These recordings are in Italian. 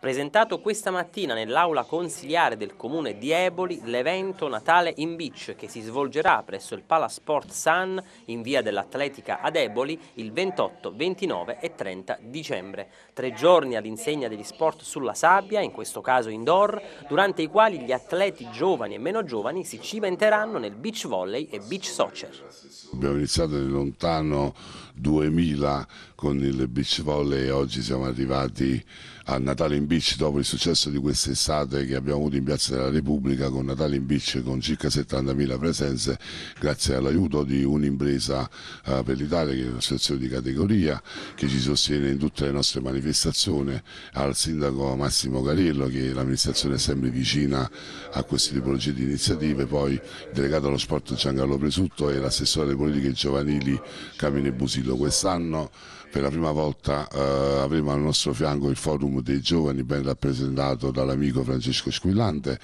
Presentato questa mattina nell'aula consiliare del comune di Eboli l'evento Natale in Beach che si svolgerà presso il Palasport Sun in via dell'Atletica ad Eboli il 28, 29 e 30 dicembre. Tre giorni all'insegna degli sport sulla sabbia, in questo caso indoor, durante i quali gli atleti giovani e meno giovani si cimenteranno nel beach volley e beach soccer. Abbiamo iniziato nel lontano 2000 con il beach volley e oggi siamo arrivati a Natale in Beach Beach dopo il successo di quest'estate che abbiamo avuto in Piazza della Repubblica con Natale in Beach con circa 70.000 presenze grazie all'aiuto di un'impresa eh, per l'Italia che è un'associazione di categoria che ci sostiene in tutte le nostre manifestazioni al sindaco Massimo Carillo che l'amministrazione è sempre vicina a queste tipologie di iniziative poi il delegato allo sport Giancarlo Presutto e l'assessore alle politiche giovanili Camine Busillo quest'anno per la prima volta eh, avremo al nostro fianco il forum dei giovani Giovanni ben rappresentato dall'amico Francesco Squillante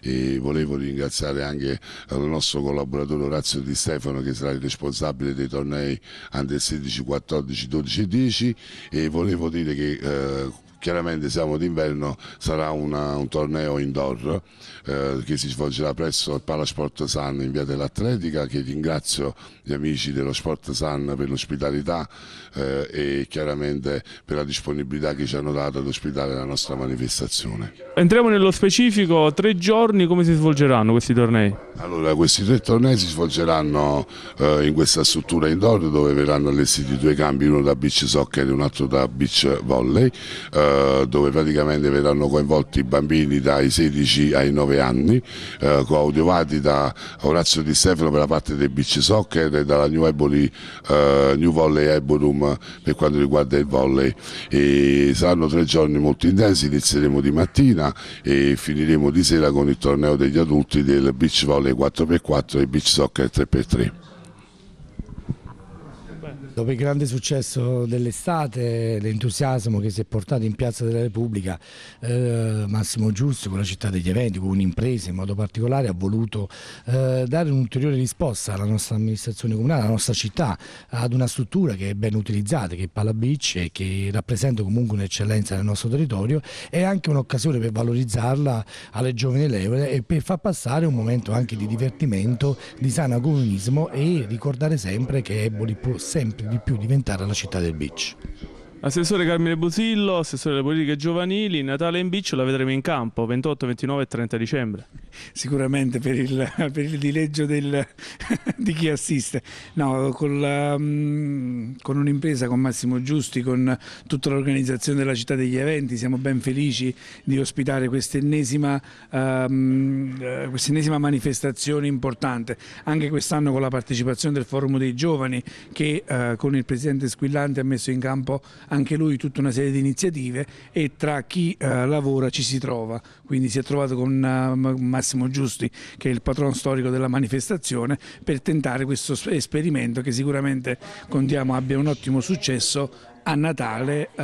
e volevo ringraziare anche il nostro collaboratore Orazio Di Stefano che sarà il responsabile dei tornei Under 16, 14, 12 e 10 e volevo dire che eh, chiaramente siamo d'inverno, sarà una, un torneo indoor eh, che si svolgerà presso il Palasport Sun in via dell'Atletica, che ringrazio gli amici dello Sport Sun per l'ospitalità eh, e chiaramente per la disponibilità che ci hanno dato ad ospitare la nostra manifestazione. Entriamo nello specifico, tre giorni come si svolgeranno questi tornei? Allora, questi tre tornei si svolgeranno eh, in questa struttura indoor dove verranno allestiti due campi, uno da beach soccer e un altro da beach volley. Eh, eh, dove praticamente verranno coinvolti i bambini dai 16 ai 9 anni, eh, coaudiovati da Orazio Di Stefano per la parte dei beach soccer e dalla New, Eboli, eh, New Volley Eborum per quanto riguarda il volley. E saranno tre giorni molto intensi, inizieremo di mattina e finiremo di sera con il torneo degli adulti del beach volley 4x4 e beach soccer 3x3. Dopo il grande successo dell'estate, l'entusiasmo che si è portato in Piazza della Repubblica, eh, Massimo Giusto con la città degli eventi, con un'impresa in modo particolare, ha voluto eh, dare un'ulteriore risposta alla nostra amministrazione comunale, alla nostra città, ad una struttura che è ben utilizzata, che è Pala Beach e che rappresenta comunque un'eccellenza nel nostro territorio e anche un'occasione per valorizzarla alle giovani leve e per far passare un momento anche di divertimento, di sano comunismo e ricordare sempre che Eboli può sempre sempre di più diventare la città del beach. Assessore Carmine Busillo, assessore delle politiche giovanili, Natale in Biccio la vedremo in campo 28, 29 e 30 dicembre. Sicuramente per il, per il dileggio del, di chi assiste. No, col, um, mm, con un'impresa con Massimo Giusti, con tutta l'organizzazione della città degli eventi, siamo ben felici di ospitare quest'ennesima ehm, eh, quest manifestazione importante, anche quest'anno con la partecipazione del Forum dei Giovani che eh, con il Presidente Squillante ha messo in campo anche lui tutta una serie di iniziative e tra chi eh, lavora ci si trova, quindi si è trovato con eh, Massimo Giusti che è il patrono storico della manifestazione per tentare questo esperimento che sicuramente contiamo a abbia un ottimo successo a Natale eh,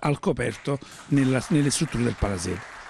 al coperto nella, nelle strutture del Palaseo.